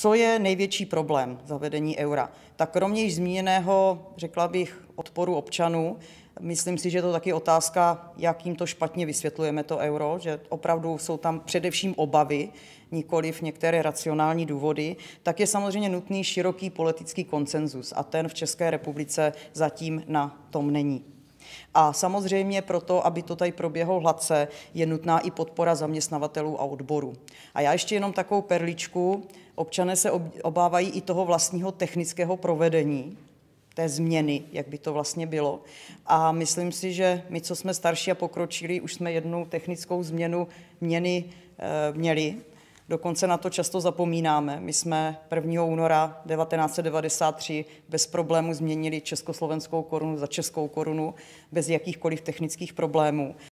Co je největší problém zavedení eura? Tak kromě již zmíněného, řekla bych, odporu občanů, myslím si, že je to taky otázka, jakým to špatně vysvětlujeme to euro, že opravdu jsou tam především obavy, nikoliv některé racionální důvody, tak je samozřejmě nutný široký politický konsenzus a ten v České republice zatím na tom není. A samozřejmě proto, aby to tady proběhlo hladce, je nutná i podpora zaměstnavatelů a odborů. A já ještě jenom takovou perličku, Občané se obávají i toho vlastního technického provedení, té změny, jak by to vlastně bylo. A myslím si, že my, co jsme starší a pokročili, už jsme jednu technickou změnu měny e, měli. Dokonce na to často zapomínáme. My jsme 1. února 1993 bez problému změnili československou korunu za českou korunu bez jakýchkoliv technických problémů.